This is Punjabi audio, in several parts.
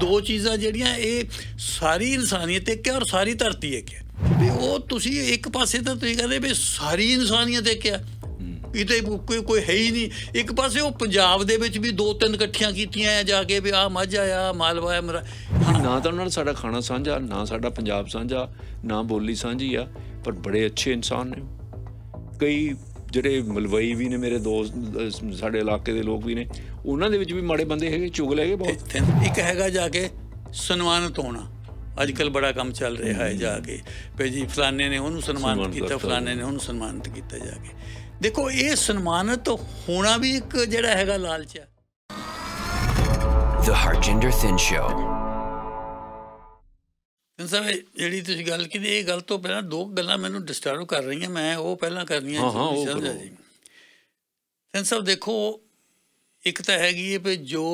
ਦੋ ਚੀਜ਼ਾਂ ਜਿਹੜੀਆਂ ਇਹ ਸਾਰੀ ਇਨਸਾਨੀਅਤ ਇੱਕ ਹੈ ਔਰ ਸਾਰੀ ਧਰਤੀ ਇੱਕ ਹੈ ਵੀ ਉਹ ਤੁਸੀਂ ਇੱਕ ਪਾਸੇ ਤਾਂ ਤੁਸੀਂ ਕਹਿੰਦੇ ਵੀ ਸਾਰੀ ਇਨਸਾਨੀਅਤ ਇੱਕ ਹੈ ਇਤੇ ਕੋਈ ਕੋਈ ਹੈ ਹੀ ਨਹੀਂ ਇੱਕ ਪਾਸੇ ਉਹ ਪੰਜਾਬ ਦੇ ਵਿੱਚ ਵੀ ਦੋ ਤਿੰਨ ਇਕੱਠੀਆਂ ਕੀਤੀਆਂ ਆ ਜਾ ਕੇ ਵੀ ਆ ਮਾਝਾ ਆ ਮਾਲਵਾ ਆ ਮਰਾ ਨਾ ਤਾਂ ਉਹਨਾਂ ਨਾਲ ਸਾਡਾ ਖਾਣਾ ਸਾਂਝਾ ਨਾ ਸਾਡਾ ਪੰਜਾਬ ਸਾਂਝਾ ਨਾ ਬੋਲੀ ਸਾਂਝੀ ਆ ਪਰ ਬੜੇ ਅੱਛੇ ਇਨਸਾਨ ਨੇ ਕਈ ਜਿਹੜੇ ਮਲਵਈ ਵੀ ਨੇ ਮੇਰੇ ਦੋਸਤ ਸਾਡੇ ਇਲਾਕੇ ਦੇ ਲੋਕ ਵੀ ਨੇ ਉਹਨਾਂ ਦੇ ਵਿੱਚ ਵੀ ਮਾੜੇ ਬੰਦੇ ਹੈਗੇ ਚੁਗ ਲੈਗੇ ਬਹੁਤ ਇੱਕ ਹੈਗਾ ਜਾ ਕੇ ਸਨਮਾਨਤ ਹੋਣਾ ਅੱਜ ਕੱਲ ਬੜਾ ਕੰਮ ਚੱਲ ਰਿਹਾ ਹੈ ਜਾ ਕੇ ਭਈ ਜੀ ਫਲਾਣੇ ਨੇ ਉਹਨੂੰ ਸਨਮਾਨਿਤ ਕੀਤਾ ਫਲਾਣੇ ਨੇ ਉਹਨੂੰ ਸਨਮਾਨਿਤ ਕੀਤਾ ਜਾ ਕੇ ਦੇਖੋ ਇਹ ਸਨਮਾਨਿਤ ਹੋਣਾ ਵੀ ਇੱਕ ਜਿਹੜਾ ਹੈਗਾ ਲਾਲਚ ਹੈ The Harjinder Thin Show. ਸਾਹਿਬ ਜਿਹੜੀ ਤੁਸੀਂ ਗੱਲ ਕੀਤੀ ਇਹ ਗੱਲ ਤੋਂ ਪਹਿਲਾਂ ਦੋ ਗੱਲਾਂ ਮੈਨੂੰ ਡਿਸਟਰਬ ਕਰ ਰਹੀਆਂ ਮੈਂ ਉਹ ਪਹਿਲਾਂ ਕਰਨੀਆਂ ਚਾਹੁੰਦਾ ਜੀ ਸੈਂਸ ਸਾਹਿਬ ਦੇਖੋ ਇੱਕ ਤਾਂ ਹੈਗੀ ਇਹ ਵੀ ਜੋ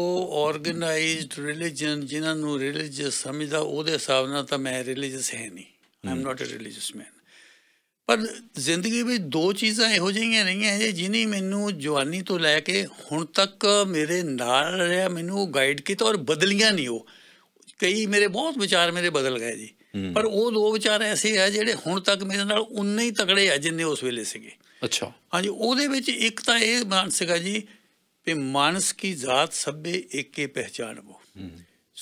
ਆਰਗੇਨਾਈਜ਼ਡ ਰਿਲੀਜੀਅਨ ਜਿਨ੍ਹਾਂ ਨੂੰ ਰਿਲੀਜੀਅਸ ਸਮਝਦਾ ਉਹਦੇ ਹਿਸਾਬ ਨਾਲ ਤਾਂ ਮੈਂ ਰਿਲੀਜੀਅਸ ਹੈ ਨਹੀਂ ਆਮ ਨਾਟ ਅ ਰਿਲੀਜੀਅਸ ਮੈਨ ਪਰ ਜ਼ਿੰਦਗੀ ਵਿੱਚ ਦੋ ਚੀਜ਼ਾਂ ਇਹੋ ਜਿਹੀਆਂ ਰਹੀਆਂ ਹੈ ਜਿਨ੍ਹਾਂ ਮੈਨੂੰ ਜਵਾਨੀ ਤੋਂ ਲੈ ਕੇ ਹੁਣ ਤੱਕ ਮੇਰੇ ਨਾਲ ਰਿਹਾ ਮੈਨੂੰ ਗਾਈਡ ਕੀਤਾ ਔਰ ਬਦਲੀਆਂ ਨਹੀਂ ਉਹ ਕਈ ਮੇਰੇ ਬਹੁਤ ਵਿਚਾਰ ਮੇਰੇ ਬਦਲ ਗਏ ਜੀ ਪਰ ਉਹ ਦੋ ਵਿਚਾਰ ਐਸੇ ਆ ਜਿਹੜੇ ਹੁਣ ਤੱਕ ਮੇਰੇ ਨਾਲ ਉਨੇ ਹੀ ਤਕੜੇ ਆ ਜਿੰਨੇ ਉਸ ਵੇਲੇ ਸੀਗੇ ਅੱਛਾ ਹਾਂਜੀ ਉਹਦੇ ਵਿੱਚ ਇੱਕ ਤਾਂ ਇਹ ਮਾਨਸਿਕਾ ਜੀ ਕਿ ਮਾਨਸ ਕੀ ਜ਼ਾਤ ਸਭੇ ਇੱਕੇ ਪਹਿਚਾਨ ਬੋ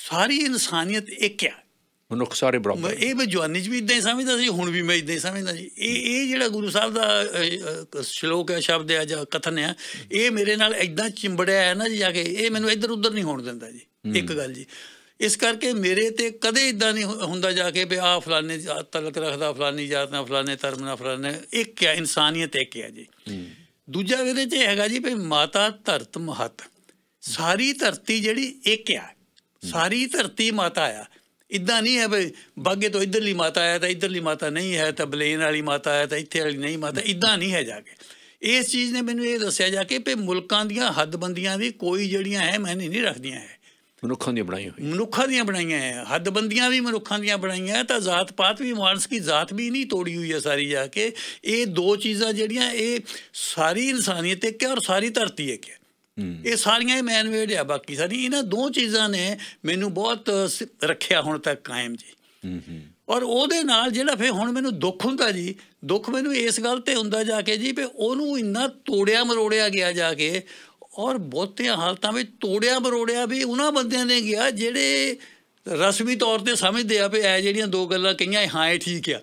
ਸਾਰੀ ਇਨਸਾਨੀਅਤ ਇੱਕ ਆ ਮਨੁੱਖ ਸਾਰੇ ਬਰਾਬਰ ਇਹ ਵੀ ਜਵਾਨੀ 'ਚ ਵੀ ਇਦਾਂ ਹੀ ਸਮਝਦਾ ਸੀ ਹੁਣ ਵੀ ਮੈਂ ਇਦਾਂ ਹੀ ਸਮਝਦਾ ਜੀ ਇਹ ਇਹ ਜਿਹੜਾ ਗੁਰੂ ਸਾਹਿਬ ਦਾ ਸ਼ਲੋਕ ਹੈ ਸ਼ਬਦ ਹੈ ਜਾਂ ਕਥਨ ਹੈ ਇਹ ਮੇਰੇ ਨਾਲ ਇਦਾਂ ਚਿੰਬੜਿਆ ਹੈ ਨਾ ਜੀ ਜਾ ਕੇ ਇਹ ਮੈਨੂੰ ਇੱਧਰ ਉੱਧਰ ਨਹੀਂ ਹੋਣ ਦਿੰਦਾ ਜੀ ਇੱਕ ਗੱਲ ਜੀ ਇਸ ਕਰਕੇ ਮੇਰੇ ਤੇ ਕਦੇ ਇਦਾਂ ਨਹੀਂ ਹੁੰਦਾ ਜਾ ਕੇ ਵੀ ਆ ਫਲਾਣੇ ਤਲਕ ਰੱਖਦਾ ਫਲਾਣੀ ਜਾਤ ਨਾਲ ਫਲਾਣੇ ਧਰਮ ਨਾਲ ਫਲਾਣੇ ਇੱਕ ਹੈ ਇਨਸਾਨੀਅਤ ਇੱਕ ਹੈ ਜੀ ਦੂਜਾ ਇਹਦੇ ਚ ਹੈਗਾ ਜੀ ਵੀ ਮਾਤਾ ਧਰਤ ਮਹਤ ਸਾਰੀ ਧਰਤੀ ਜਿਹੜੀ ਇੱਕ ਆ ਸਾਰੀ ਧਰਤੀ ਮਾਤਾ ਆ ਇਦਾਂ ਨਹੀਂ ਹੈ ਵੀ ਬਾਗੇ ਤੋਂ ਇਧਰਲੀ ਮਾਤਾ ਆਇਆ ਤਾਂ ਇਧਰਲੀ ਮਾਤਾ ਨਹੀਂ ਹੈ ਤਾਂ ਬਲੇਨ ਵਾਲੀ ਮਾਤਾ ਆਇਆ ਤਾਂ ਇੱਥੇ ਵਾਲੀ ਨਹੀਂ ਮਾਤਾ ਇਦਾਂ ਨਹੀਂ ਹੈ ਜਾ ਕੇ ਇਸ ਚੀਜ਼ ਨੇ ਮੈਨੂੰ ਇਹ ਦੱਸਿਆ ਜਾ ਕੇ ਵੀ ਮੁਲਕਾਂ ਦੀਆਂ ਹੱਦਬੰਦੀਆਂ ਵੀ ਕੋਈ ਜਿਹੜੀਆਂ ਹੈ ਮੈਂ ਨਹੀਂ ਰੱਖਦੀਆਂ ਹੈ ਮਨੁੱਖਾਂ ਦੀਆਂ ਬਣਾਈਆਂ ਹੋਈਆਂ ਮਨੁੱਖਾਂ ਦੀਆਂ ਬਣਾਈਆਂ ਹੈ ਹੱਦਬੰਦੀਆਂ ਵੀ ਮਨੁੱਖਾਂ ਦੀਆਂ ਬਣਾਈਆਂ ਤਾਂ ਜ਼ਾਤ ਪਾਤ ਵੀ ਮਾਨਸ ਕੀ ਜ਼ਾਤ ਵੀ ਨਹੀਂ ਤੋੜੀ ਹੋਈ ਹੈ ਸਾਰੀ ਜਾ ਕੇ ਇਹ ਦੋ ਚੀਜ਼ਾਂ ਜਿਹੜੀਆਂ ਇਹ ਸਾਰੀ ਇਨਸਾਨੀਅਤ ਇੱਕ ਹੈ ਔਰ ਸਾਰੀ ਧਰਤੀ ਇੱਕ ਹੈ ਇਹ ਸਾਰੀਆਂ ਹੀ ਮੈਨਵੇਡ ਆ ਬਾਕੀ ਸਾਰੀ ਇਹਨਾਂ ਦੋ ਚੀਜ਼ਾਂ ਨੇ ਮੈਨੂੰ ਬਹੁਤ ਰੱਖਿਆ ਹੁਣ ਤੱਕ ਕਾਇਮ ਜੀ ਔਰ ਉਹਦੇ ਨਾਲ ਜਿਹੜਾ ਫੇ ਹੁਣ ਮੈਨੂੰ ਦੁੱਖ ਹੁੰਦਾ ਜੀ ਦੁੱਖ ਮੈਨੂੰ ਇਸ ਗੱਲ ਤੇ ਹੁੰਦਾ ਜਾ ਕੇ ਜੀ ਵੀ ਉਹਨੂੰ ਇੰਨਾ ਤੋੜਿਆ ਮਰੋੜਿਆ ਗਿਆ ਜਾ ਕੇ ਔਰ ਬਹੁਤੇ ਹਾਲਤਾਂ ਵਿੱਚ ਤੋੜਿਆ ਬਰੋੜਿਆ ਵੀ ਉਹਨਾਂ ਬੰਦਿਆਂ ਨੇ ਗਿਆ ਜਿਹੜੇ ਰਸਮੀ ਤੌਰ ਤੇ ਸਮਝਦੇ ਆ ਵੀ ਇਹ ਜਿਹੜੀਆਂ ਦੋ ਗੱਲਾਂ ਕਹੀਆਂ ਹਾਂ ਇਹ ਠੀਕ ਆ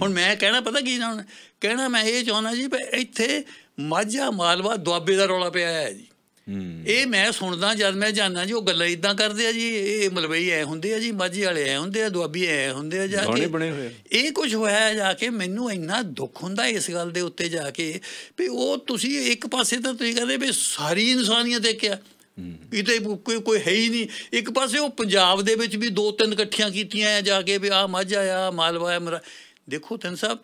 ਹੁਣ ਮੈਂ ਕਹਿਣਾ ਪਤਾ ਕੀ ਜਾਣਾ ਕਹਿਣਾ ਮੈਂ ਇਹ ਚਾਹੁੰਦਾ ਜੀ ਵੀ ਇੱਥੇ ਮਾਝਾ ਮਾਲਵਾ ਦੁਆਬੇ ਦਾ ਰੌਲਾ ਪਿਆ ਹੈ ਜੀ ਇਹ ਮੈਂ ਸੁਣਦਾ ਜਦ ਮੈਂ ਜਾਣਾ ਜੀ ਉਹ ਗੱਲਾਂ ਇਦਾਂ ਕਰਦੇ ਆ ਜੀ ਇਹ ਮਲਵਈ ਐ ਹੁੰਦੇ ਆ ਜੀ ਮਾਝੀ ਵਾਲੇ ਐ ਹੁੰਦੇ ਆ ਦੁਆਬੀ ਐ ਹੁੰਦੇ ਆ ਜਾ ਕੇ ਇਹ ਕੁਝ ਹੋਇਆ ਜਾ ਕੇ ਮੈਨੂੰ ਇੰਨਾ ਦੁੱਖ ਹੁੰਦਾ ਇਸ ਗੱਲ ਦੇ ਉੱਤੇ ਜਾ ਕੇ ਵੀ ਉਹ ਤੁਸੀਂ ਇੱਕ ਪਾਸੇ ਤਾਂ ਤੁਸੀਂ ਕਹਿੰਦੇ ਵੀ ਸਾਰੀ ਇਨਸਾਨੀਅਤ ਦੇਖਿਆ ਕਿਤੇ ਕੋਈ ਕੋਈ ਹੈ ਹੀ ਨਹੀਂ ਇੱਕ ਪਾਸੇ ਉਹ ਪੰਜਾਬ ਦੇ ਵਿੱਚ ਵੀ ਦੋ ਤਿੰਨ ਇਕੱਠੀਆਂ ਕੀਤੀਆਂ ਆ ਜਾ ਕੇ ਵੀ ਆ ਮਾਝਾ ਆ ਮਾਲਵਾ ਆ ਮਰਾ ਦੇਖੋ ਤਨ ਸਾਹਿਬ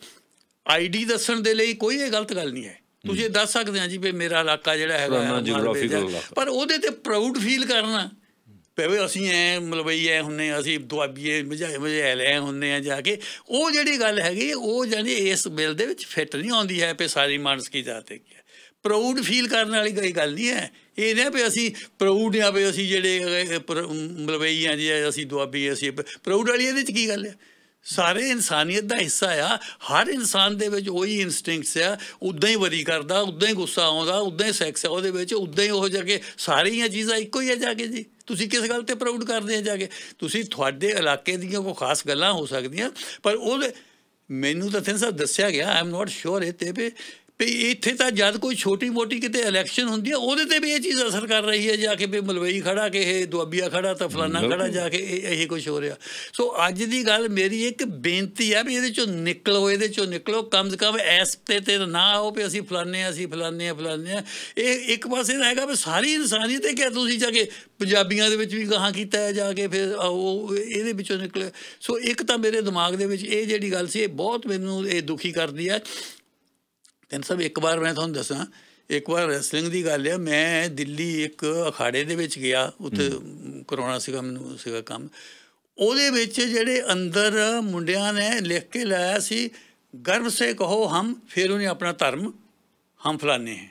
ਆਈਡੀ ਦੱਸਣ ਦੇ ਲਈ ਕੋਈ ਇਹ ਗਲਤ ਗੱਲ ਨਹੀਂ ਹੈ ਤੁਸੀਂ ਦੱਸ ਸਕਦੇ ਆ ਜੀ ਵੀ ਮੇਰਾ ਇਲਾਕਾ ਜਿਹੜਾ ਹੈਗਾ ਪਰ ਉਹਦੇ ਤੇ ਪ੍ਰਾਊਡ ਫੀਲ ਕਰਨਾ ਪਵੇ ਅਸੀਂ ਐ ਮਲਵਈ ਐ ਹੁੰਨੇ ਅਸੀਂ ਦੁਆਬੀਏ ਮਝਾਏ ਮਝਾਏ ਲੈ ਹੁੰਨੇ ਆ ਜਾ ਕੇ ਉਹ ਜਿਹੜੀ ਗੱਲ ਹੈਗੀ ਉਹ ਜਾਨੀ ਇਸ ਬਿੱਲ ਦੇ ਵਿੱਚ ਫਿੱਟ ਨਹੀਂ ਆਉਂਦੀ ਹੈ ਪੇ ਸਾਰੀ ਮਾਨਸ ਕੀ ਜਾਤੇ ਕੀ ਪ੍ਰਾਊਡ ਫੀਲ ਕਰਨ ਵਾਲੀ ਕੋਈ ਗੱਲ ਨਹੀਂ ਹੈ ਇਹ ਨਹੀਂ ਪੇ ਅਸੀਂ ਪ੍ਰਾਊਡ ਆ ਪੇ ਅਸੀਂ ਜਿਹੜੇ ਮਲਵਈ ਆ ਜੀ ਅਸੀਂ ਦੁਆਬੀ ਅਸੀਂ ਪ੍ਰਾਊਡ ਵਾਲੀ ਇਹਦੇ ਵਿੱਚ ਕੀ ਗੱਲ ਹੈ ਸਾਰੇ ਇਨਸਾਨੀਅਤ ਦਾ ਹਿੱਸਾ ਆ ਹਰ ਇਨਸਾਨ ਦੇ ਵਿੱਚ ਉਹੀ ਇਨਸਟਿੰਕਟਸ ਆ ਉਦਾਂ ਹੀ ਵਰੀ ਕਰਦਾ ਉਦਾਂ ਹੀ ਗੁੱਸਾ ਆਉਂਦਾ ਉਦਾਂ ਹੀ ਸੈਕਸ ਆ ਉਹਦੇ ਵਿੱਚ ਉਦਾਂ ਹੀ ਉਹ ਜਾ ਕੇ ਸਾਰੀਆਂ ਚੀਜ਼ਾਂ ਇੱਕੋ ਹੀ ਆ ਜਾ ਕੇ ਜੀ ਤੁਸੀਂ ਕਿਸ ਗੱਲ ਤੇ ਪ੍ਰਾਊਡ ਕਰਦੇ ਆ ਜਾ ਕੇ ਤੁਸੀਂ ਤੁਹਾਡੇ ਇਲਾਕੇ ਦੀਆਂ ਕੋਈ ਖਾਸ ਗੱਲਾਂ ਹੋ ਸਕਦੀਆਂ ਪਰ ਉਹ ਮੈਨੂੰ ਤਾਂ ਸਭ ਦੱਸਿਆ ਗਿਆ ਆਈ ਐਮ ਨਾਟ ਸ਼ੋਰ ਇਹ ਤੇ ਵੀ ਵੀ ਇੱਥੇ ਤਾਂ ਜਦ ਕੋਈ ਛੋਟੀ ਮੋਟੀ ਕਿਤੇ ਇਲੈਕਸ਼ਨ ਹੁੰਦੀ ਹੈ ਉਹਦੇ ਤੇ ਵੀ ਇਹ ਚੀਜ਼ ਅਸਰ ਕਰ ਰਹੀ ਹੈ ਜਾ ਕੇ ਵੀ ਮਲਵਈ ਖੜਾ ਕੇ ਇਹ ਦੁਆਬੀਆ ਖੜਾ ਤਾਂ ਫਲਾਨਾ ਖੜਾ ਜਾ ਕੇ ਇਹ ਕੁਝ ਹੋ ਰਿਹਾ ਸੋ ਅੱਜ ਦੀ ਗੱਲ ਮੇਰੀ ਇੱਕ ਬੇਨਤੀ ਹੈ ਵੀ ਇਹਦੇ ਚੋਂ ਨਿਕਲੋ ਇਹਦੇ ਚੋਂ ਨਿਕਲੋ ਕਮ ਸੇ ਕਮ ਐਸ ਤੇ ਤੇ ਨਾ ਆਓ ਵੀ ਅਸੀਂ ਫਲਾਨੇ ਅਸੀਂ ਫਲਾਨੇ ਆ ਫਲਾਨੇ ਆ ਇਹ ਇੱਕ ਪਾਸੇ ਹੈਗਾ ਵੀ ਸਾਰੀ ਇਨਸਾਨੀਅਤ ਤੇ ਕਿ ਤੁਸੀਂ ਜਾ ਕੇ ਪੰਜਾਬੀਆਂ ਦੇ ਵਿੱਚ ਵੀ ਗਾਹਾਂ ਕੀਤਾ ਜਾ ਕੇ ਫਿਰ ਉਹ ਇਹਦੇ ਵਿੱਚੋਂ ਨਿਕਲੇ ਸੋ ਇੱਕ ਤਾਂ ਮੇਰੇ ਦਿਮਾਗ ਦੇ ਵਿੱਚ ਇਹ ਜਿਹੜੀ ਗੱਲ ਸੀ ਇਹ ਬਹੁਤ ਮੈਨੂੰ ਇਹ ਦੁਖੀ ਕਰਦੀ ਹੈ ਤਿੰਨ ਸਭ ਇੱਕ ਵਾਰ ਮੈਂ ਤੁਹਾਨੂੰ ਦੱਸਾਂ ਇੱਕ ਵਾਰ ਰੈਸਲਿੰਗ ਦੀ ਗੱਲ ਹੈ ਮੈਂ ਦਿੱਲੀ ਇੱਕ ਅਖਾੜੇ ਦੇ ਵਿੱਚ ਗਿਆ ਉੱਥੇ ਕਰੋਨਾ ਸੀਗਾ ਮੈਨੂੰ ਸੀਗਾ ਕੰਮ ਉਹਦੇ ਵਿੱਚ ਜਿਹੜੇ ਅੰਦਰ ਮੁੰਡਿਆਂ ਨੇ ਲਿਖ ਕੇ ਲਾਇਆ ਸੀ ਗਰਵ ਸੇ ਕਹੋ ਹਮ ਫਿਰ ਉਹਨੇ ਆਪਣਾ ਧਰਮ ਹਮ ਫਲਾਨੇ ਹੈ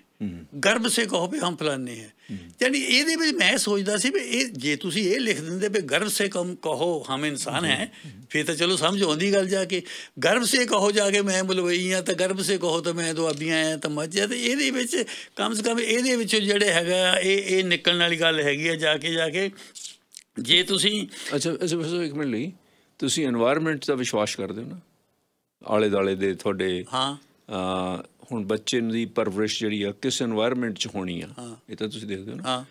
ਗਰਭ ਸੇ ਕਹੋ ਵੀ ਹਮ ਫਲਾਨੇ ਹੈ ਯਾਨੀ ਇਹਦੇ ਵਿੱਚ ਮੈਂ ਸੋਚਦਾ ਸੀ ਵੀ ਇਹ ਜੇ ਤੁਸੀਂ ਇਹ ਲਿਖ ਦਿੰਦੇ ਵੀ ਗਰਭ ਸੇ ਕਮ ਕਹੋ ਹਮ ਇਨਸਾਨ ਹੈ ਫਿਰ ਤਾਂ ਚਲੋ ਸਮਝ ਆਉਂਦੀ ਗੱਲ ਜਾ ਕੇ ਗਰਭ ਸੇ ਕਹੋ ਜਾ ਕੇ ਮੈਂ ਬੁਲਵਈ ਆ ਤਾਂ ਗਰਭ ਸੇ ਕਹੋ ਤਾਂ ਮੈਂ ਦੁਆਬੀਆਂ ਆ ਤਾਂ ਮੱਝਾ ਤੇ ਇਹਦੇ ਵਿੱਚ ਕਮ ਸੇ ਕਮ ਇਹਦੇ ਵਿੱਚ ਜਿਹੜੇ ਹੈਗਾ ਇਹ ਇਹ ਨਿਕਲਣ ਵਾਲੀ ਗੱਲ ਹੈਗੀ ਆ ਜਾ ਕੇ ਜਾ ਕੇ ਜੇ ਤੁਸੀਂ ਅੱਛਾ ਅੱਛਾ ਇੱਕ ਮਿੰਟ ਲਈ ਤੁਸੀਂ এনवायरमेंट ਦਾ ਵਿਸ਼ਵਾਸ ਕਰਦੇ ਹੋ ਨਾ ਆਲੇ ਦਾਲੇ ਦੇ ਤੁਹਾਡੇ ਹਾਂ ਹੁਣ ਬੱਚੇ ਦੀ ਪਰਵਰਿਸ਼ ਜਿਹੜੀ ਆ ਕਿਸ এনवायरमेंट 'ਚ ਹੋਣੀ ਆ ਇਹ ਤਾਂ ਤੁਸੀਂ ਦੇਖਦੇ ਹੋ ਨਾ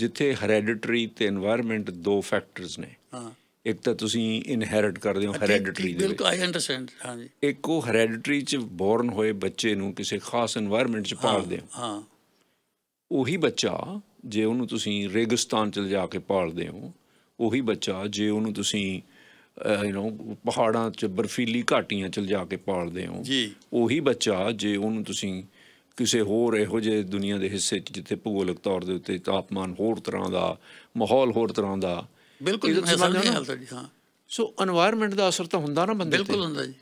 ਜਿੱਥੇ ਹੈਰੀਡਿਟਰੀ ਤੇ এনवायरमेंट ਦੋ ਫੈਕਟਰਸ ਨੇ ਹਾਂ ਇੱਕ ਤਾਂ ਤੁਸੀਂ ਇਨਹੈਰਿਟ ਕਰਦੇ ਹੋ ਹੈਰੀਡਿਟਰੀ ਦੇ ਬਿਲਕੁਲ ਆਈ ਅੰਡਰਸਟੈਂਡ ਹਾਂਜੀ ਇੱਕ ਉਹ ਹੈਰੀਡਿਟਰੀ 'ਚ ਬੌਰਨ ਹੋਏ ਬੱਚੇ ਨੂੰ ਕਿਸੇ ਖਾਸ এনवायरमेंट 'ਚ ਪਾਲਦੇ ਹਾਂ ਹਾਂ ਉਹੀ ਬੱਚਾ ਜੇ ਉਹਨੂੰ ਤੁਸੀਂ ਰੇਗਿਸਤਾਨ ਚ ਲਿਜਾ ਕੇ ਪਾਲਦੇ ਹੋ ਉਹੀ ਬੱਚਾ ਜੇ ਉਹਨੂੰ ਤੁਸੀਂ ਯੂ نو ਪਹਾੜਾਂ 'ਚ ਬਰਫੀਲੀ ਘਾਟੀਆਂ 'ਚ ਲਿਜਾ ਕੇ ਪਾਲਦੇ ਹੋ ਜੀ ਉਹੀ ਬੱਚਾ ਜੇ ਉਹਨੂੰ ਤੁਸੀਂ ਕਿਸੇ ਹੋਰ ਇਹੋ ਜਿਹੇ ਦੁਨੀਆ ਦੇ ਹਿੱਸੇ 'ਚ ਜਿੱਥੇ ਭੂਗੋਲਿਕ ਤੌਰ ਦੇ ਉੱਤੇ ਤਾਪਮਾਨ ਹੋਰ ਤਰ੍ਹਾਂ ਦਾ ਮਾਹੌਲ ਹੋਰ ਤਰ੍ਹਾਂ ਦਾ ਬਿਲਕੁਲ ਸਮਝ ਨਹੀਂ ਆਉਂਦਾ ਜੀ ਹਾਂ ਸੋ এনवायरमेंट ਦਾ ਅਸਰ ਤਾਂ ਹੁੰਦਾ ਨਾ ਬੰਦੇ ਤੇ ਬਿਲਕੁਲ ਹੁੰਦਾ ਜੀ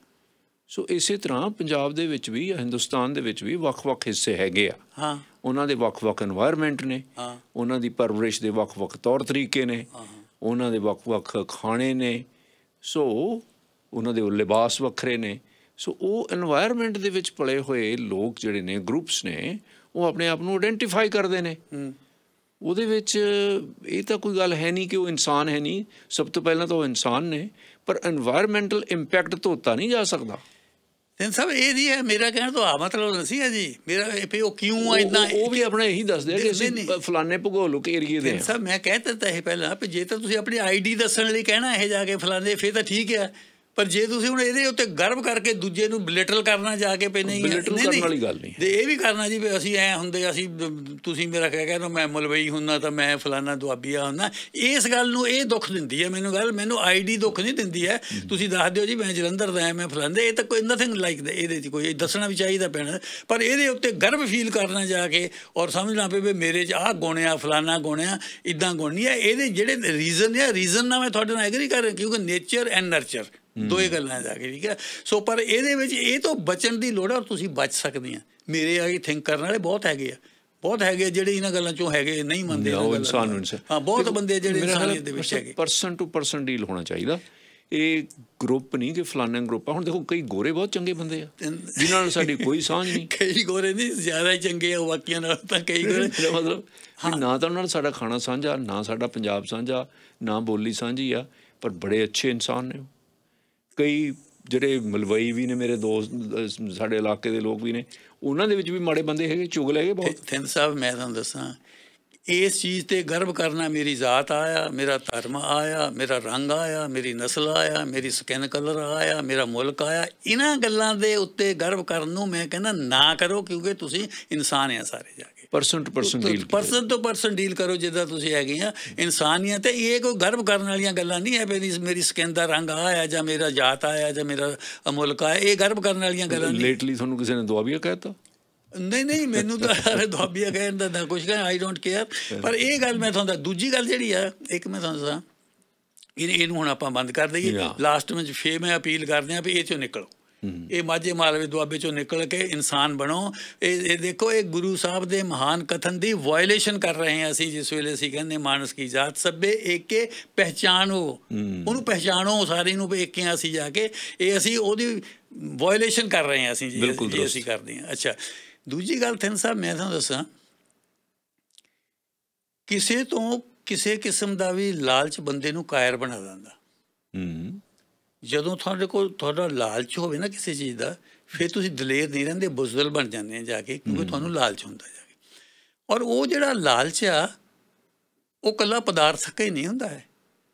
ਸੋ ਇਸੇ ਤਰ੍ਹਾਂ ਪੰਜਾਬ ਦੇ ਵਿੱਚ ਵੀ ਹਿੰਦੁਸਤਾਨ ਦੇ ਵਿੱਚ ਵੀ ਵੱਖ-ਵੱਖ ਹਿੱਸੇ ਹੈਗੇ ਆ ਹਾਂ ਉਹਨਾਂ ਦੇ ਵੱਖ-ਵੱਖ এনवायरमेंट ਨੇ ਹਾਂ ਉਹਨਾਂ ਦੀ ਪਰਵਰਿਸ਼ ਦੇ ਵੱਖ-ਵੱਖ ਤੌਰ ਤਰੀਕੇ ਨੇ ਉਹਨਾਂ ਦੇ ਵੱਖ-ਵੱਖ ਖਾਣੇ ਨੇ ਸੋ ਉਹਨਾਂ ਦੇ ਲਿਬਾਸ ਵੱਖਰੇ ਨੇ ਸੋ ਉਹ এনवायरमेंट ਦੇ ਵਿੱਚ ਪਲੇ ਹੋਏ ਲੋਕ ਜਿਹੜੇ ਨੇ ਗਰੁੱਪਸ ਨੇ ਉਹ ਆਪਣੇ ਆਪ ਨੂੰ ਆਇਡੈਂਟੀਫਾਈ ਕਰਦੇ ਨੇ ਉਹਦੇ ਵਿੱਚ ਇਹ ਤਾਂ ਕੋਈ ਗੱਲ ਹੈ ਨਹੀਂ ਕਿ ਉਹ ਇਨਸਾਨ ਹੈ ਨਹੀਂ ਸਭ ਤੋਂ ਪਹਿਲਾਂ ਤਾਂ ਉਹ ਇਨਸਾਨ ਨੇ ਪਰ এনवायरमेंटਲ ਇੰਪੈਕਟ ਤਾਂ ਨਹੀਂ ਜਾ ਸਕਦਾ ਤਿੰਨ ਸਭ ਇਹ ਨਹੀਂ ਹੈ ਮੇਰਾ ਕਹਿਣ ਤੋਂ ਆ ਮਤਲਬ ਨਹੀਂ ਹੈ ਜੀ ਮੇਰਾ ਇਹ ਉਹ ਕਿਉਂ ਆ ਇਦਾਂ ਉਹ ਵੀ ਆਪਣੇ ਇਹੀ ਦੱਸਦੇ ਆ ਕਿ ਅਸੀਂ ਫਲਾਣੇ ਭੂਗੋਲਿਕ ਏਰੀਏ ਦੇ ਸਭ ਮੈਂ ਕਹਿ ਦਿੱਤਾ ਇਹ ਪਹਿਲਾਂ ਕਿ ਜੇ ਤਾਂ ਤੁਸੀਂ ਆਪਣੀ ਆਈਡੀ ਦੱਸਣ ਲਈ ਕਹਿਣਾ ਇਹ ਜਾ ਕੇ ਫਲਾਣੇ ਫੇਰ ਤਾਂ ਠੀਕ ਹੈ ਪਰ ਜੇ ਤੁਸੀਂ ਹੁਣ ਇਹਦੇ ਉੱਤੇ ਗਰਵ ਕਰਕੇ ਦੂਜੇ ਨੂੰ ਬਲਿਟਲ ਕਰਨਾ ਜਾ ਕੇ ਪੈ ਨਹੀਂ ਬਲਿਟਲ ਕਰਨ ਵਾਲੀ ਗੱਲ ਨਹੀਂ ਤੇ ਇਹ ਵੀ ਕਰਨਾ ਜੀ ਅਸੀਂ ਐ ਹੁੰਦੇ ਅਸੀਂ ਤੁਸੀਂ ਮੇਰਾ ਕਹਿ ਕਹਿੰਦਾ ਮੈਂ ਮਲਵਈ ਹੁੰਨਾ ਤਾਂ ਮੈਂ ਫਲਾਣਾ ਦੁਆਬੀਆ ਹੁੰਨਾ ਇਸ ਗੱਲ ਨੂੰ ਇਹ ਦੁੱਖ ਦਿੰਦੀ ਹੈ ਮੈਨੂੰ ਗੱਲ ਮੈਨੂੰ ਆਈਡੀ ਦੁੱਖ ਨਹੀਂ ਦਿੰਦੀ ਹੈ ਤੁਸੀਂ ਦੱਸ ਦਿਓ ਜੀ ਮੈਂ ਜਲੰਧਰ ਦਾ ਐ ਮੈਂ ਫਲਾਣਾ ਇਹ ਤਾਂ ਕੋਈ ਨਥਿੰਗ ਲਾਈਕ ਦਾ ਇਹਦੇ 'ਚ ਕੋਈ ਦੱਸਣਾ ਵੀ ਚਾਹੀਦਾ ਪੈਣਾ ਪਰ ਇਹਦੇ ਉੱਤੇ ਗਰਵ ਫੀਲ ਕਰਨਾ ਜਾ ਕੇ ਔਰ ਸਮਝਣਾ ਪਵੇ ਮੇਰੇ 'ਚ ਆਹ ਗੁਣ ਆ ਗੋਣਿਆ ਗੁਣ ਆ ਇਦਾਂ ਗੁਣ ਨਹੀਂ ਆ ਇਹਦੇ ਜਿਹੜੇ ਰੀਜ਼ਨ ਆ ਰੀਜ਼ਨ ਨਾਲ ਮੈਂ ਤੁਹਾਡੇ ਨਾਲ ਐਗਰੀ ਕਰ ਰਿਹਾ ਕਿਉਂਕਿ ਨੇਚਰ ਐਂਡ ਨਰਚਰ ਦੋਏ ਗੱਲਾਂ ਜਾ ਕੇ ਠੀਕ ਹੈ ਸੋ ਪਰ ਇਹਦੇ ਵਿੱਚ ਇਹ ਤੋਂ ਬਚਣ ਦੀ ਲੋੜ ਹੈ ਔਰ ਤੁਸੀਂ ਬਚ ਸਕਦੇ ਆ ਮੇਰੇ ਆਈ ਥਿੰਕ ਕਰਨ ਵਾਲੇ ਬਹੁਤ ਹੈਗੇ ਆ ਬਹੁਤ ਹੈਗੇ ਜਿਹੜੇ ਇਹਨਾਂ ਗੱਲਾਂ ਚੋਂ ਹੈਗੇ ਨਹੀਂ ਮੰਨਦੇ ਉਹ ਇਨਸਾਨ ਨੂੰ ਹਾਂ ਬਹੁਤ ਬੰਦੇ ਜਿਹੜੇ ਇਨਸਾਨੀਅਤ ਦੇ ਵਿੱਚ ਹੈਗੇ ਪਰਸਨ ਟੂ ਪਰਸਨ ਡੀਲ ਹੋਣਾ ਚਾਹੀਦਾ ਇਹ ਗਰੁੱਪ ਨਹੀਂ ਕਿ ਫਲਾਨਾ ਗਰੁੱਪ ਆ ਹੁਣ ਦੇਖੋ ਕਈ ਗੋਰੇ ਬਹੁਤ ਚੰਗੇ ਬੰਦੇ ਆ ਜਿਨ੍ਹਾਂ ਨਾਲ ਸਾਡੀ ਕੋਈ ਸਾਂਝ ਨਹੀਂ ਕਈ ਗੋਰੇ ਨਹੀਂ ਜ਼ਿਆਦਾ ਹੀ ਚੰਗੇ ਆ ਬਾਕੀਆਂ ਨਾਲ ਤਾਂ ਕਈ ਗੋਰੇ ਮਤਲਬ ਨਾ ਤਾਂ ਉਹਨਾਂ ਨਾਲ ਸਾਡਾ ਖਾਣਾ ਸਾਂਝਾ ਨਾ ਸਾਡਾ ਪੰਜਾਬ ਸਾਂਝਾ ਨਾ ਬੋਲੀ ਸਾਂਝੀ ਆ ਪਰ ਬੜੇ ਅੱਛੇ ਇਨਸਾਨ ਨੇ ਉਹ ਕਈ ਜਿਹੜੇ ਮਲਵਈ ਵੀ ਨੇ ਮੇਰੇ ਦੋਸਤ ਸਾਡੇ ਇਲਾਕੇ ਦੇ ਲੋਕ ਵੀ ਨੇ ਉਹਨਾਂ ਦੇ ਵਿੱਚ ਵੀ ਮਾੜੇ ਬੰਦੇ ਹੈਗੇ ਚੁਗ ਲੈਗੇ ਬਹੁਤ ਥਿੰਦ ਸਾਹਿਬ ਮੈਂ ਤੁਹਾਨੂੰ ਦੱਸਾਂ ਇਸ ਚੀਜ਼ ਤੇ ਗਰਵ ਕਰਨਾ ਮੇਰੀ ਜ਼ਾਤ ਆਇਆ ਮੇਰਾ ਧਰਮ ਆਇਆ ਮੇਰਾ ਰੰਗ ਆਇਆ ਮੇਰੀ ਨਸਲ ਆਇਆ ਮੇਰੀ ਸਕਿਨ ਕਲਰ ਆਇਆ ਮੇਰਾ ਮੁਲਕ ਆਇਆ ਇਹਨਾਂ ਗੱਲਾਂ ਦੇ ਉੱਤੇ ਗਰਵ ਕਰਨ ਨੂੰ ਮੈਂ ਕਹਿੰਦਾ ਨਾ ਕਰੋ ਕਿਉਂਕਿ ਤੁਸੀਂ ਇਨਸਾਨ ਆ ਸਾਰੇ ਜਾ person to person deal person ਤੋਂ ਪਰਸਨ ਡੀਲ ਕਰੋ ਜਿੱਦਾਂ ਤੁਸੀਂ ਹੈਗੇ ਆ ਇਨਸਾਨੀਅਤ ਤੇ ਇਹ ਕੋਈ ਗਰਵ ਕਰਨ ਵਾਲੀਆਂ ਗੱਲਾਂ ਨਹੀਂ ਹੈ ਬੇਨੀ ਮੇਰੀ ਸਕਿਨ ਦਾ ਰੰਗ ਆਇਆ ਜਾਂ ਮੇਰਾ ਜਾਤ ਆਇਆ ਜਾਂ ਮੇਰਾ ਮੁਲਕ ਆਇਆ ਇਹ ਗਰਵ ਕਰਨ ਵਾਲੀਆਂ ਗੱਲਾਂ ਨਹੀਂ ਲੇਟਲੀ ਤੁਹਾਨੂੰ ਕਿਸੇ ਨੇ ਦੁਆਬੀਆ ਕਹਿਤਾ ਨਹੀਂ ਨਹੀਂ ਮੈਨੂੰ ਤਾਂ ਸਾਰੇ ਦੁਆਬੀਆ ਕਹਿਣ ਦਾ ਨਾ ਕੁਝ ਕਹਿੰਦਾ ਆਈ ਡੋਨਟ ਕੇਅਰ ਪਰ ਇਹ ਗੱਲ ਮੈਂ ਤੁਹਾਨੂੰ ਦੂਜੀ ਗੱਲ ਜਿਹੜੀ ਆ ਇੱਕ ਮੈਂ ਤੁਹਾਨੂੰ ਦੱਸਾਂ ਇਹਨੂੰ ਹੁਣ ਆਪਾਂ ਬੰਦ ਕਰ ਦਈਏ ਲਾਸਟ ਵਿੱਚ ਫੇਰ ਮੈਂ ਅਪੀਲ ਕਰਦੇ ਆ ਵੀ ਇਹ ਚੋਂ ਨਿਕਲੋ ਇਹ ਮਾਝੇ ਮਾਲਵੇ ਦੁਆਬੇ ਚੋਂ ਨਿਕਲ ਕੇ ਇਨਸਾਨ ਬਣੋ ਇਹ ਇਹ ਦੇਖੋ ਇਹ ਗੁਰੂ ਸਾਹਿਬ ਦੇ ਮਹਾਨ ਕਥਨ ਦੀ ਵਾਇਲੇਸ਼ਨ ਕਰ ਰਹੇ ਹਾਂ ਅਸੀਂ ਜਿਸ ਵੇਲੇ ਅਸੀਂ ਕਹਿੰਦੇ ਮਾਨਸ ਕੀ ਜਾਤ ਸਭੇ ਏਕੇ ਪਹਿਚਾਨੋ ਉਹਨੂੰ ਪਹਿਚਾਨੋ ਸਾਰੇ ਨੂੰ ਏਕੇ ਅਸੀਂ ਜਾ ਕੇ ਇਹ ਅਸੀਂ ਉਹਦੀ ਵਾਇਲੇਸ਼ਨ ਕਰ ਰਹੇ ਹਾਂ ਅਸੀਂ ਜੀ ਅਸੀਂ ਕਰਦੇ ਹਾਂ ਅੱਛਾ ਦੂਜੀ ਗੱਲ ਥਿੰਨ ਸਾਹਿਬ ਮੈਂ ਤੁਹਾਨੂੰ ਦੱਸਾਂ ਕਿਸੇ ਤੋਂ ਕਿਸੇ ਕਿਸਮ ਦਾ ਵੀ ਲਾਲਚ ਬੰਦੇ ਨੂੰ ਕਾਇਰ ਬਣਾ ਦਿੰਦਾ ਜਦੋਂ ਤੁਹਾਡੇ ਕੋਲ ਤੁਹਾਡਾ ਲਾਲਚ ਹੋਵੇ ਨਾ ਕਿਸੇ ਚੀਜ਼ ਦਾ ਫਿਰ ਤੁਸੀਂ ਦਲੇਰ ਨਹੀਂ ਰਹਿੰਦੇ ਬੁਜ਼ਦਲ ਬਣ ਜਾਂਦੇ ਆ ਜਾ ਕੇ ਕਿਉਂਕਿ ਤੁਹਾਨੂੰ ਲਾਲਚ ਹੁੰਦਾ ਜਾ ਕੇ ਔਰ ਉਹ ਜਿਹੜਾ ਲਾਲਚ ਆ ਉਹ ਕੱਲਾ ਪਦਾਰਥਕ ਹੀ ਨਹੀਂ ਹੁੰਦਾ ਹੈ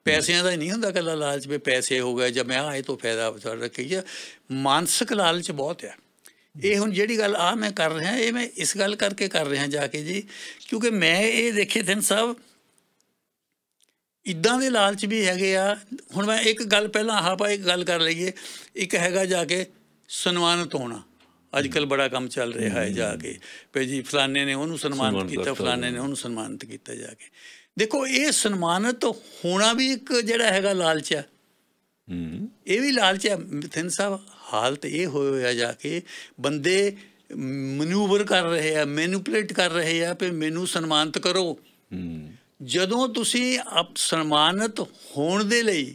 ਪੈਸਿਆਂ ਦਾ ਹੀ ਨਹੀਂ ਹੁੰਦਾ ਕੱਲਾ ਲਾਲਚ ਵੀ ਪੈਸੇ ਹੋ ਗਏ ਜਾਂ ਮੈਂ ਆਏ ਤੋਂ ਫਾਇਦਾ ਰੱਖੀ ਰੱਖਿਆ ਮਾਨਸਿਕ ਲਾਲਚ ਬਹੁਤ ਆ ਇਹ ਹੁਣ ਜਿਹੜੀ ਗੱਲ ਆ ਮੈਂ ਕਰ ਰਿਹਾ ਇਹ ਮੈਂ ਇਸ ਗੱਲ ਕਰਕੇ ਕਰ ਰਿਹਾ ਜਾ ਕੇ ਜੀ ਕਿਉਂਕਿ ਮੈਂ ਇਹ ਦੇਖੇ ਦਿਨ ਸਾਹਿਬ ਇਦਾਂ ਦੇ ਲਾਲਚ ਵੀ ਹੈਗੇ ਆ ਹੁਣ ਮੈਂ ਇੱਕ ਗੱਲ ਪਹਿਲਾਂ ਆਪਾਂ ਇੱਕ ਗੱਲ ਕਰ ਲਈਏ ਇੱਕ ਹੈਗਾ ਜਾ ਕੇ ਸਨਮਾਨਿਤ ਹੋਣਾ ਅੱਜ ਕੱਲ ਬੜਾ ਕੰਮ ਚੱਲ ਰਿਹਾ ਹੈ ਜਾ ਕੇ ਭਈ ਜੀ ਫਲਾਣੇ ਨੇ ਉਹਨੂੰ ਸਨਮਾਨਿਤ ਕੀਤਾ ਫਲਾਣੇ ਨੇ ਉਹਨੂੰ ਸਨਮਾਨਿਤ ਕੀਤਾ ਜਾ ਕੇ ਦੇਖੋ ਇਹ ਸਨਮਾਨਿਤ ਹੋਣਾ ਵੀ ਇੱਕ ਜਿਹੜਾ ਹੈਗਾ ਲਾਲਚ ਆ ਇਹ ਵੀ ਲਾਲਚ ਹੈ ਮਿਥਨ ਸਾਹਿਬ ਹਾਲਤ ਇਹ ਹੋਇਆ ਜਾ ਕੇ ਬੰਦੇ ਮਨੂਵਰ ਕਰ ਰਹੇ ਆ ਮੈਨੂਪਲੇਟ ਕਰ ਰਹੇ ਆ ਭਈ ਮੈਨੂੰ ਸਨਮਾਨਿਤ ਕਰੋ ਹੂੰ ਜਦੋਂ ਤੁਸੀਂ ਸਨਮਾਨਿਤ ਹੋਣ ਦੇ ਲਈ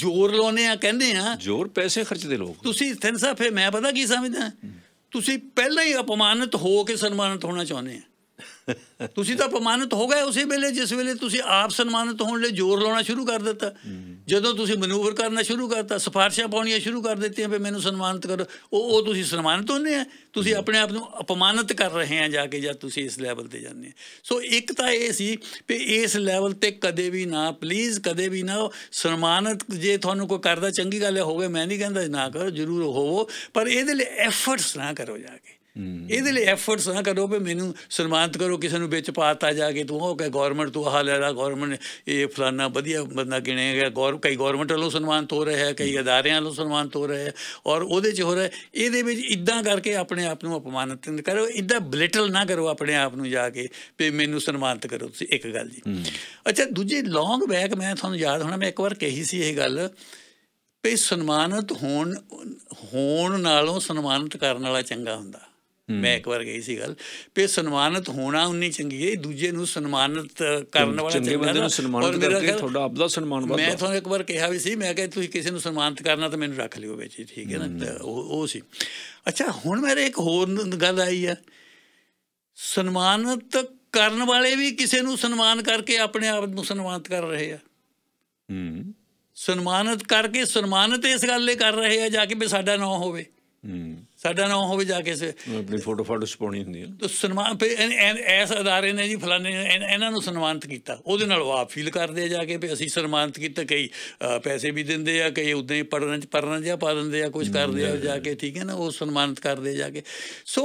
ਜ਼ੋਰ ਲਾਉਨੇ ਆ ਕਹਿੰਦੇ ਆ ਜ਼ੋਰ ਪੈਸੇ ਖਰਚਦੇ ਲੋਕ ਤੁਸੀਂ ਥਿੰਸਾ ਫੇ ਮੈਂ ਪਤਾ ਕੀ ਸਮਝਦਾ ਤੁਸੀਂ ਪਹਿਲਾਂ ਹੀ અપਮਾਨਿਤ ਹੋ ਕੇ ਸਨਮਾਨਿਤ ਹੋਣਾ ਚਾਹੁੰਦੇ ਆ ਤੁਸੀਂ ਤਾਂ અપਮਾਨਿਤ ਹੋ ਗਏ ਉਸੇ ਵੇਲੇ ਜਿਸ ਵੇਲੇ ਤੁਸੀਂ ਆਪ ਸਨਮਾਨਿਤ ਹੋਣ ਲਈ ਜ਼ੋਰ ਲਾਉਣਾ ਸ਼ੁਰੂ ਕਰ ਦਿੱਤਾ ਜਦੋਂ ਤੁਸੀਂ ਮਨੂਵਰ ਕਰਨਾ ਸ਼ੁਰੂ ਕਰਤਾ ਸਫਾਰਸ਼ਾਂ ਪਾਉਣੀਆਂ ਸ਼ੁਰੂ ਕਰ ਦਿੱਤੀਆਂ ਵੀ ਮੈਨੂੰ ਸਨਮਾਨਿਤ ਕਰੋ ਉਹ ਉਹ ਤੁਸੀਂ ਸਨਮਾਨਿਤ ਹੁੰਦੇ ਆ ਤੁਸੀਂ ਆਪਣੇ ਆਪ ਨੂੰ ਅਪਮਾਨਿਤ ਕਰ ਰਹੇ ਆ ਜਾ ਕੇ ਜਦ ਤੁਸੀਂ ਇਸ ਲੈਵਲ ਤੇ ਜਾਂਦੇ ਆ ਸੋ ਇੱਕ ਤਾਂ ਇਹ ਸੀ ਕਿ ਇਸ ਲੈਵਲ ਤੇ ਕਦੇ ਵੀ ਨਾ ਪਲੀਜ਼ ਕਦੇ ਵੀ ਨਾ ਸਨਮਾਨਿਤ ਜੇ ਤੁਹਾਨੂੰ ਕੋਈ ਕਰਦਾ ਚੰਗੀ ਗੱਲ ਹੈ ਹੋਵੇ ਮੈਂ ਨਹੀਂ ਕਹਿੰਦਾ ਨਾ ਕਰੋ ਜ਼ਰੂਰ ਹੋਵੋ ਪਰ ਇਹਦੇ ਲਈ ਐਫਰਟਸ ਨਾ ਕਰੋ ਜਾ ਕੇ ਇਹਦੇ ਲਈ ਐਫਰਟਸ ਨਾ ਕਰੋ ਵੀ ਮੈਨੂੰ ਸਨਮਾਨਿਤ ਕਰੋ ਕਿਸੇ ਨੂੰ ਵਿੱਚ ਪਾਤਾ ਜਾ ਕੇ ਤੂੰ ਉਹ ਕਹੇ ਗਵਰਨਮੈਂਟ ਤੂੰ ਹਾਲ ਹੈ ਗਵਰਨਮੈਂਟ ਇਹ ਫਲਾਨਾ ਵਧੀਆ ਬੰਦਾ ਕਿਨੇ ਗਿਆ ਗੌਰ ਕਈ ਗਵਰਨਮੈਂਟ ਵੱਲੋਂ ਸਨਮਾਨਿਤ ਹੋ ਰਿਹਾ ਹੈ ਕਈ ਅਦਾਰਿਆਂ ਵੱਲੋਂ ਸਨਮਾਨਿਤ ਹੋ ਰਿਹਾ ਹੈ ਔਰ ਉਹਦੇ 'ਚ ਹੋ ਰਿਹਾ ਇਹਦੇ ਵਿੱਚ ਇਦਾਂ ਕਰਕੇ ਆਪਣੇ ਆਪ ਨੂੰ ਅਪਮਾਨਿਤ ਕਰੋ ਇਦਾਂ ਬਲਿਟਲ ਨਾ ਕਰੋ ਆਪਣੇ ਆਪ ਨੂੰ ਜਾ ਕੇ ਵੀ ਮੈਨੂੰ ਸਨਮਾਨਿਤ ਕਰੋ ਤੁਸੀਂ ਇੱਕ ਗੱਲ ਜੀ ਅੱਛਾ ਦੂਜੀ ਲੌਂਗ ਬੈਕ ਮੈਂ ਤੁਹਾਨੂੰ ਯਾਦ ਹੋਣਾ ਮੈਂ ਇੱਕ ਵਾਰ ਕਹੀ ਸੀ ਇਹ ਗੱਲ ਪੇ ਸਨਮਾਨਿਤ ਹੋਣ ਹੋਣ ਨਾਲੋਂ ਸਨਮਾਨਿਤ ਕਰਨ ਵਾਲਾ ਚੰਗਾ ਹੁੰਦਾ ਮੈਂ ਇੱਕ ਵਾਰ ਗਈ ਸੀ ਗੱਲ ਪੇ ਸਨਮਾਨਿਤ ਹੋਣਾ ਉਨੀ ਚੰਗੀ ਹੈ ਦੂਜੇ ਨੂੰ ਸਨਮਾਨਿਤ ਕਰਨ ਵਾਲਾ ਚੰਗੇ ਬੰਦੇ ਨੂੰ ਸਨਮਾਨਿਤ ਕਰਕੇ ਤੁਹਾਡਾ ਆਪਦਾ ਸਨਮਾਨ ਵਧਦਾ ਮੈਂ ਤੁਹਾਨੂੰ ਇੱਕ ਵਾਰ ਕਿਹਾ ਵੀ ਸੀ ਮੈਂ ਕਿਹਾ ਤੁਸੀਂ ਕਿਸੇ ਨੂੰ ਸਨਮਾਨਿਤ ਕਰਨਾ ਤਾਂ ਮੈਨੂੰ ਰੱਖ ਲਿਓ ਵਿੱਚ ਠੀਕ ਹੈ ਨਾ ਉਹ ਉਹ ਸੀ ਅੱਛਾ ਹੁਣ ਮੇਰੇ ਇੱਕ ਹੋਰ ਗੱਲ ਆਈ ਆ ਸਨਮਾਨਿਤ ਕਰਨ ਵਾਲੇ ਵੀ ਕਿਸੇ ਨੂੰ ਸਨਮਾਨ ਕਰਕੇ ਆਪਣੇ ਆਪ ਨੂੰ ਸਨਮਾਨਿਤ ਕਰ ਰਹੇ ਆ ਹੂੰ ਸਨਮਾਨਿਤ ਕਰਕੇ ਸਨਮਾਨਿਤ ਇਸ ਗੱਲ ਲਈ ਕਰ ਰਹੇ ਆ ਜਾ ਕੇ ਵੀ ਸਾਡਾ ਨਾਮ ਹੋਵੇ ਸਾਡਾ ਨਾਮ ਹੋਵੇ ਜਾ ਕੇ ਆਪਣੀ ਫੋਟੋ ਫੋਟੋ ਛਪਾਉਣੀ ਹੁੰਦੀ ਹੈ ਤਾਂ ਸਨਮਾਨ ਐਸ ਅਦਾਰੇ ਨੇ ਜੀ ਫਲਾਣੇ ਇਹਨਾਂ ਨੂੰ ਸਨਮਾਨਿਤ ਕੀਤਾ ਉਹਦੇ ਨਾਲ ਆਪ ਫੀਲ ਕਰਦੇ ਜਾ ਕੇ ਵੀ ਅਸੀਂ ਸਨਮਾਨਿਤ ਕੀਤਾ ਕਈ ਪੈਸੇ ਵੀ ਦਿੰਦੇ ਆ ਕਈ ਉਦਾਂ ਹੀ ਪੜਨ ਚ ਪੜਨ ਜਾਂ ਪਾ ਦਿੰਦੇ ਆ ਕੁਝ ਕਰਦੇ ਆ ਜਾ ਕੇ ਠੀਕ ਹੈ ਨਾ ਉਹ ਸਨਮਾਨਿਤ ਕਰਦੇ ਜਾ ਕੇ ਸੋ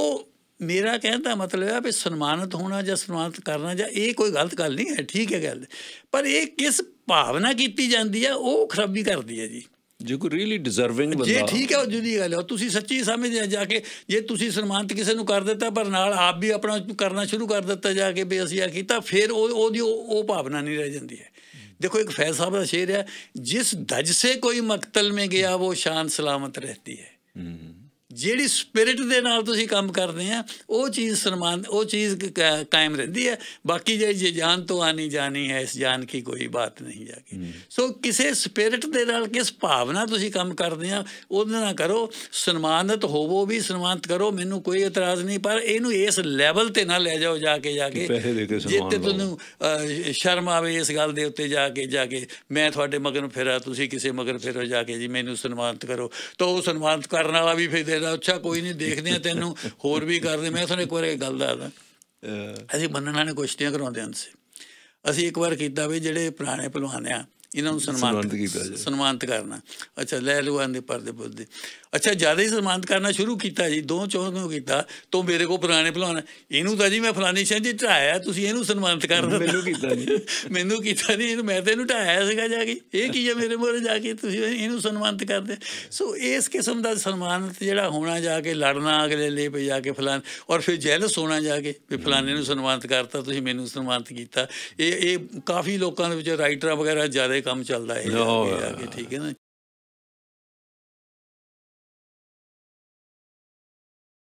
ਮੇਰਾ ਕਹਿਣ ਦਾ ਮਤਲਬ ਹੈ ਵੀ ਸਨਮਾਨਿਤ ਹੋਣਾ ਜਾਂ ਸਨਮਾਨਿਤ ਕਰਨਾ ਜਾਂ ਇਹ ਕੋਈ ਗਲਤ ਗੱਲ ਨਹੀਂ ਹੈ ਠੀਕ ਹੈ ਗੱਲ ਪਰ ਇਹ ਕਿਸ ਭਾਵਨਾ ਕੀਤੀ ਜਾਂਦੀ ਹੈ ਉਹ ਖਰਾਬੀ ਕਰਦੀ ਹੈ ਜੀ ਜੇ ਕੋ ਰੀਲੀ ਡਿਜ਼ਰਵਿੰਗ ਬੰਦਾ ਜੇ ਠੀਕ ਹੈ ਉਹ ਜੁਦੀ ਗੱਲ ਹੈ ਤੁਸੀਂ ਸੱਚੀ ਸਮਝਦੇ ਆ ਜਾ ਕੇ ਜੇ ਤੁਸੀਂ ਸਨਮਾਨਿਤ ਕਿਸੇ ਨੂੰ ਕਰ ਦਿੱਤਾ ਪਰ ਨਾਲ ਆਪ ਵੀ ਆਪਣਾ ਕਰਨਾ ਸ਼ੁਰੂ ਕਰ ਦਿੱਤਾ ਜਾ ਕੇ ਵੀ ਅਸੀਂ ਆ ਕੀਤਾ ਫਿਰ ਉਹ ਉਹਦੀ ਉਹ ਭਾਵਨਾ ਨਹੀਂ ਰਹਿ ਜਾਂਦੀ ਹੈ ਦੇਖੋ ਇੱਕ ਫੈਜ਼ ਸਾਹਿਬ ਦਾ ਸ਼ੇਰ ਹੈ ਜਿਸ ਦਜ ਸੇ ਕੋਈ ਮਕਤਲ ਮੇ ਗਿਆ ਉਹ ਸ਼ਾਨ ਸਲਾਮਤ ਰਹਤੀ ਹੈ ਜਿਹੜੀ ਸਪਿਰਿਟ ਦੇ ਨਾਲ ਤੁਸੀਂ ਕੰਮ ਕਰਦੇ ਆ ਉਹ ਚੀਜ਼ ਸਨਮਾਨ ਉਹ ਚੀਜ਼ ਕਾਇਮ ਰਹਿੰਦੀ ਹੈ ਬਾਕੀ ਜੇ ਜਾਨ ਤੋਂ ਆਣੀ ਜਾਣੀ ਹੈ ਇਸ ਜਾਨ ਕੀ ਕੋਈ ਬਾਤ ਨਹੀਂ ਜਾਗੀ ਸੋ ਕਿਸੇ ਸਪਿਰਿਟ ਦੇ ਨਾਲ ਕਿਸ ਭਾਵਨਾ ਤੁਸੀਂ ਕੰਮ ਕਰਦੇ ਆ ਉਹਦੇ ਨਾਲ ਕਰੋ ਸਨਮਾਨਿਤ ਹੋਵੋ ਵੀ ਸਨਮਾਨਿਤ ਕਰੋ ਮੈਨੂੰ ਕੋਈ ਇਤਰਾਜ਼ ਨਹੀਂ ਪਰ ਇਹਨੂੰ ਇਸ ਲੈਵਲ ਤੇ ਨਾ ਲੈ ਜਾਓ ਜਾ ਕੇ ਜਾ ਕੇ ਜਿੱਤੇ ਤੁਹਾਨੂੰ ਸ਼ਰਮ ਆਵੇ ਇਸ ਗੱਲ ਦੇ ਉੱਤੇ ਜਾ ਕੇ ਜਾ ਕੇ ਮੈਂ ਤੁਹਾਡੇ ਮਗਰ ਫਿਰਾ ਤੁਸੀਂ ਕਿਸੇ ਮਗਰ ਫਿਰੋ ਜਾ ਕੇ ਜੀ ਮੈਨੂੰ ਸਨਮਾਨਿਤ ਕਰੋ ਤਾਂ ਉਹ ਸਨਮਾਨਿਤ ਕਰਨ ਵਾਲਾ ਵੀ ਫਿਰ ਕਹਿੰਦਾ ਅੱਛਾ ਕੋਈ ਨਹੀਂ ਦੇਖਦੇ ਆ ਤੈਨੂੰ ਹੋਰ ਵੀ ਕਰਦੇ ਮੈਂ ਤੁਹਾਨੂੰ ਇੱਕ ਵਾਰ ਗੱਲ ਦੱਸਦਾ ਅਸੀਂ ਮੰਨਣਾ ਨੇ ਕੁਸ਼ਤੀਆਂ ਕਰਾਉਂਦੇ ਹਾਂ ਅਸੀਂ ਇੱਕ ਵਾਰ ਕੀਤਾ ਵੀ ਜਿਹੜੇ ਪੁਰਾਣੇ ਪਹਿਲਵਾਨ ਆ ਇਹਨਾਂ ਨੂੰ ਸਨਮਾਨਿਤ ਸਨਮਾਨਿਤ ਕਰਨਾ ਅੱਛਾ ਲੈ ਲੁਆਂ ਦੇ ਪਰਦੇ ਪੁੱਦੇ ਅੱਛਾ ਜਿਆਦਾ ਹੀ ਸਨਮਾਨਿਤ ਕਰਨਾ ਸ਼ੁਰੂ ਕੀਤਾ ਜੀ ਦੋ ਚੋਂ ਨੂੰ ਕੀਤਾ ਤੋਂ ਮੇਰੇ ਕੋ ਪੁਰਾਣੇ ਭਲਾਣਾ ਇਹਨੂੰ ਤਾਂ ਜੀ ਮੈਂ ਫਲਾਨੀ ਸ਼ਾਂ ਢਾਇਆ ਤੁਸੀਂ ਇਹਨੂੰ ਸਨਮਾਨਿਤ ਕਰ ਮੈਨੂੰ ਕੀਤਾ ਜੀ ਮੈਨੂੰ ਕੀਤਾ ਨਹੀਂ ਇਹਨੂੰ ਮੈਂ ਤੈਨੂੰ ਢਾਇਆ ਸੀਗਾ ਜਾ ਕੇ ਇਹ ਕੀ ਹੈ ਮੇਰੇ ਮੋਰੇ ਜਾ ਕੇ ਤੁਸੀਂ ਇਹਨੂੰ ਸਨਮਾਨਿਤ ਕਰਦੇ ਸੋ ਇਸ ਕਿਸਮ ਦਾ ਸਨਮਾਨਿਤ ਜਿਹੜਾ ਹੋਣਾ ਜਾ ਕੇ ਲੜਨਾ ਅਗਲੇ ਲਈ ਪੇ ਜਾ ਕੇ ਫਲਾਨ ਔਰ ਫਿਰ ਜੈਲਸ ਹੋਣਾ ਜਾ ਕੇ ਵੀ ਫਲਾਨੇ ਨੂੰ ਸਨਮਾਨਿਤ ਕਰਤਾ ਤੁਸੀਂ ਮੈਨੂੰ ਸਨਮਾਨਿਤ ਕੀਤਾ ਇਹ ਇਹ ਕਾਫੀ ਲੋਕਾਂ ਦੇ ਵਿੱਚ ਰਾਈਟਰਾਂ ਵਗੈਰਾ ਜ਼ਿਆਦਾ ਸਾਰੇ ਕੰਮ ਚੱਲਦਾ ਹੈ ਅੱਗੇ ਠੀਕ ਹੈ ਨਾ